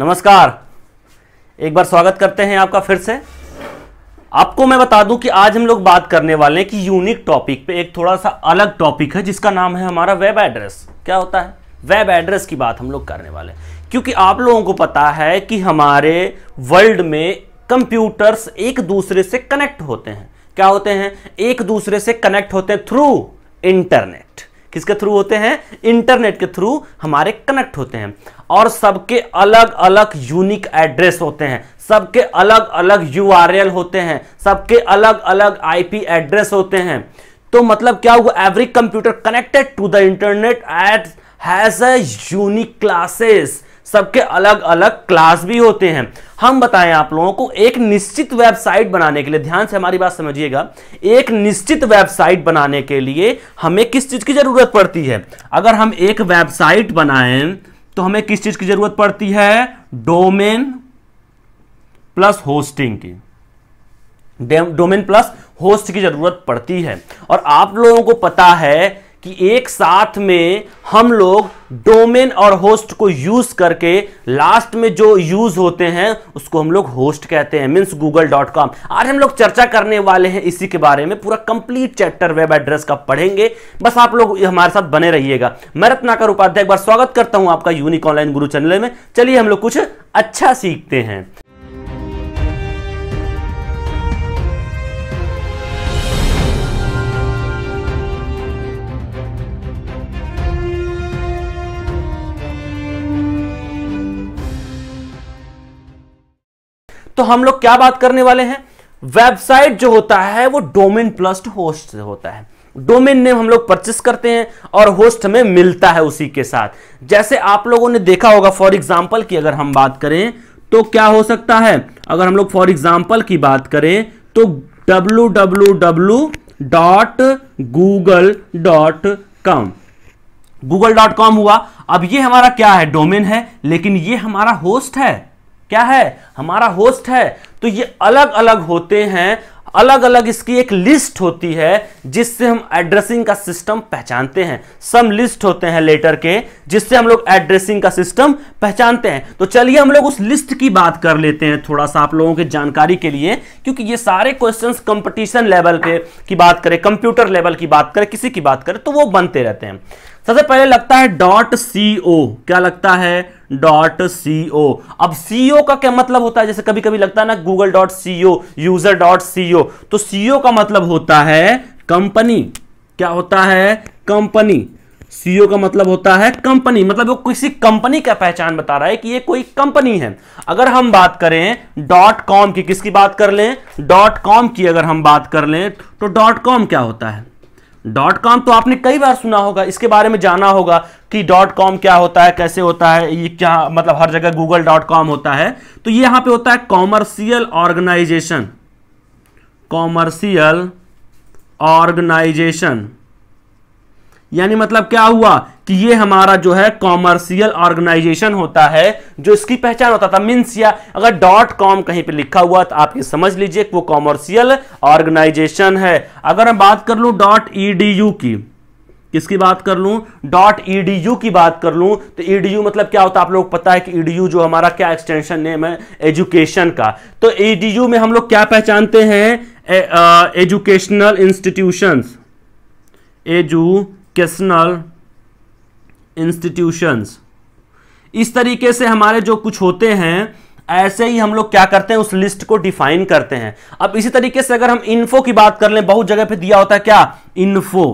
नमस्कार एक बार स्वागत करते हैं आपका फिर से आपको मैं बता दूं कि आज हम लोग बात करने वाले हैं कि यूनिक टॉपिक पे एक थोड़ा सा अलग टॉपिक है जिसका नाम है हमारा वेब एड्रेस क्या होता है वेब एड्रेस की बात हम लोग करने वाले हैं क्योंकि आप लोगों को पता है कि हमारे वर्ल्ड में कंप्यूटर्स एक दूसरे से कनेक्ट होते हैं क्या होते हैं एक दूसरे से कनेक्ट होते हैं थ्रू इंटरनेट किसके थ्रू होते हैं इंटरनेट के थ्रू हमारे कनेक्ट होते हैं और सबके अलग अलग यूनिक एड्रेस होते हैं सबके अलग अलग यूआरएल होते हैं सबके अलग अलग आईपी एड्रेस होते हैं तो मतलब क्या हुआ every computer connected to the internet at has a unique classes सबके अलग अलग क्लास भी होते हैं हम बताएं आप लोगों को एक निश्चित वेबसाइट बनाने के लिए ध्यान से हमारी बात समझिएगा एक निश्चित वेबसाइट बनाने के लिए हमें किस चीज़ की ज़रूरत पड़ती है अगर हम एक वेबसाइट बनाएं तो हमें किस चीज़ की ज़रूरत पड़ती है डोमेन प्लस होस्टिंग की डोमेन प्लस होस्ट की ज़रूरत पड़ती है और आप लोगों को पता है कि एक साथ में हम लोग डोमेन और होस्ट को यूज करके लास्ट में जो यूज होते हैं उसको हम लोग होस्ट कहते हैं मीन्स गूगल डॉट कॉम आज हम लोग चर्चा करने वाले हैं इसी के बारे में पूरा कंप्लीट चैप्टर वेब एड्रेस का पढ़ेंगे बस आप लोग हमारे साथ बने रहिएगा मैं रत्नाकर उपाध्याय एक बार स्वागत करता हूं आपका यूनिक ऑनलाइन गुरु चैनल में चलिए हम लोग कुछ अच्छा सीखते हैं तो हम लोग क्या बात करने वाले हैं वेबसाइट जो होता है वो डोमेन प्लस होस्ट से होता है डोमेन नेम हम लोग परचेस करते हैं और होस्ट हमें मिलता है उसी के साथ जैसे आप लोगों ने देखा होगा फॉर एग्जाम्पल की अगर हम बात करें तो क्या हो सकता है अगर हम लोग फॉर एग्जाम्पल की बात करें तो W W dot Google dot com Google dot com हुआ अब ये हमारा क्या है डोमेन है लेकिन ये हमारा होस्ट है क्या है हमारा होस्ट है तो ये अलग अलग होते हैं अलग अलग इसकी एक लिस्ट होती है जिससे हम एड्रेसिंग का सिस्टम पहचानते हैं सम लिस्ट होते हैं लेटर के जिससे हम लोग एड्रेसिंग का सिस्टम पहचानते हैं तो चलिए हम लोग उस लिस्ट की बात कर लेते हैं थोड़ा सा आप लोगों की जानकारी के लिए क्योंकि ये सारे क्वेश्चंस कंपटीशन लेवल पे की बात करें कंप्यूटर लेवल की बात करें किसी की बात करें तो वो बनते रहते हैं सबसे पहले लगता है डॉट सी ओ क्या लगता है डॉट सी ओ अब सी ओ का क्या मतलब होता है जैसे कभी कभी लगता है ना Google dot C O user dot C O तो सी ओ का मतलब होता है कंपनी क्या होता है कंपनी सीईओ का मतलब होता है कंपनी मतलब वो किसी कंपनी का पहचान बता रहा है कि ये कोई कंपनी है अगर हम बात करें डॉट कॉम की किसकी बात कर लें डॉट कॉम की अगर हम बात कर लें तो डॉट कॉम क्या होता है डॉट कॉम तो आपने कई बार सुना होगा इसके बारे में जाना होगा कि डॉट कॉम क्या होता है कैसे होता है ये क्या मतलब हर जगह गूगल डॉट कॉम होता है तो ये यहां पे होता है कॉमर्शियल ऑर्गेनाइजेशन कॉमर्शियल ऑर्गेनाइजेशन यानी मतलब क्या हुआ कि ये हमारा जो है कॉमर्शियल ऑर्गेनाइजेशन होता है जो इसकी पहचान होता था मीन्स या अगर डॉट कॉम कहीं पे लिखा हुआ तो आप ये समझ लीजिए वो कॉमर्शियल ऑर्गेनाइजेशन है अगर मैं बात कर लूँ डॉट ई की किसकी बात कर लू डॉट ई की बात कर लू तो ई मतलब क्या होता है आप लोग पता है कि ई जो हमारा क्या एक्सटेंशन नेम है एजुकेशन का तो ई में हम लोग क्या पहचानते हैं educational institution edu educational institutions इस तरीके से हमारे जो कुछ होते हैं ऐसे ही हम लोग क्या करते हैं उस लिस्ट को डिफाइन करते हैं अब इसी तरीके से अगर हम इन्फो की बात कर लें बहुत जगह पे दिया होता है क्या इन्फो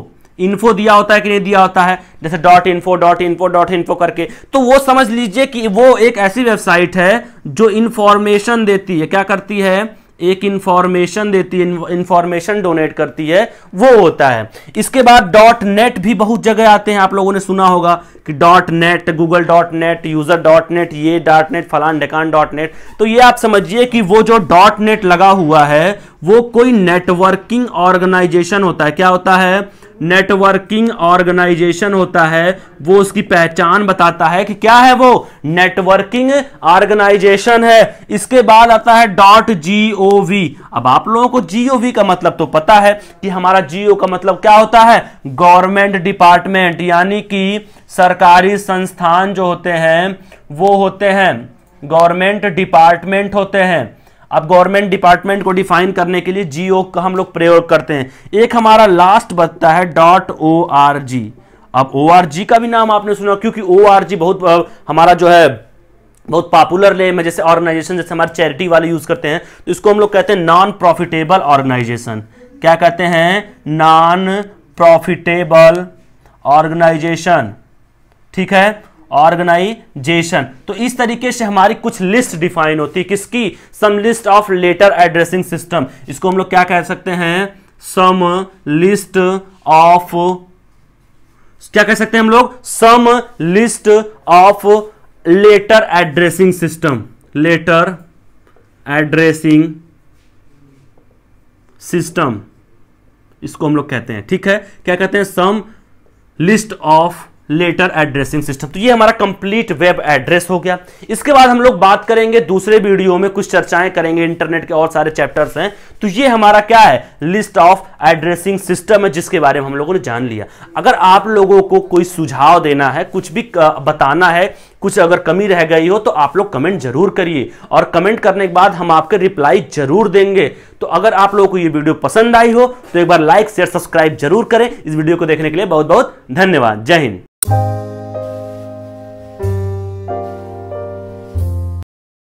इन्फो दिया होता है कि नहीं दिया होता है जैसे dot info dot info dot info करके तो वो समझ लीजिए कि वो एक ऐसी वेबसाइट है जो इंफॉर्मेशन देती है क्या करती है एक इंफॉर्मेशन देती है इंफॉर्मेशन डोनेट करती है वो होता है इसके बाद डॉट नेट भी बहुत जगह आते हैं आप लोगों ने सुना होगा कि dot net Google dot net user dot net ये डॉट नेट फलान डेकान डॉट नेट तो ये आप समझिए कि वो जो डॉट नेट लगा हुआ है वो कोई नेटवर्किंग ऑर्गेनाइजेशन होता है क्या होता है नेटवर्किंग ऑर्गेनाइजेशन होता है वो उसकी पहचान बताता है कि क्या है वो नेटवर्किंग ऑर्गेनाइजेशन है इसके बाद आता है डॉट जी ओ वी अब आप लोगों को जी ओ वी का मतलब तो पता है कि हमारा जीओ का मतलब क्या होता है गवर्नमेंट डिपार्टमेंट यानी कि सरकारी संस्थान जो होते हैं वो होते हैं गवर्नमेंट डिपार्टमेंट होते हैं अब गवर्नमेंट डिपार्टमेंट को डिफाइन करने के लिए जीओ का हम लोग प्रयोग करते हैं एक हमारा लास्ट बचता है डॉट ओ आर जी अब ओ आर जी का भी नाम आपने सुना क्योंकि ओ आर जी बहुत हमारा जो है बहुत पॉपुलर ले में जैसे ऑर्गेनाइजेशन जैसे हमारे चैरिटी वाले यूज करते हैं तो इसको हम लोग कहते हैं नॉन प्रॉफिटेबल ऑर्गेनाइजेशन क्या कहते हैं नॉन प्रॉफिटेबल ऑर्गेनाइजेशन ठीक है ऑर्गेनाइजेशन तो इस तरीके से हमारी कुछ लिस्ट डिफाइन होती है किसकी some list of letter addressing system इसको हम लोग क्या कह सकते हैं सम लिस्ट ऑफ क्या कह सकते हैं हम लोग some list of letter addressing system letter addressing system इसको हम लोग कहते हैं ठीक है क्या कहते हैं some list of letter addressing system तो ये हमारा कंप्लीट वेब एड्रेस हो गया इसके बाद हम लोग बात करेंगे दूसरे वीडियो में कुछ चर्चाएं करेंगे इंटरनेट के और सारे चैप्टर्स हैं तो ये हमारा क्या है लिस्ट ऑफ एड्रेसिंग सिस्टम है जिसके बारे में हम लोगों ने जान लिया अगर आप लोगों को कोई सुझाव देना है कुछ भी बताना है कुछ अगर कमी रह गई हो तो आप लोग कमेंट जरूर करिए और कमेंट करने के बाद हम आपके रिप्लाई जरूर देंगे तो अगर आप लोगों को ये वीडियो पसंद आई हो तो एक बार लाइक शेयर सब्सक्राइब जरूर करें इस वीडियो को देखने के लिए बहुत बहुत धन्यवाद जय हिंद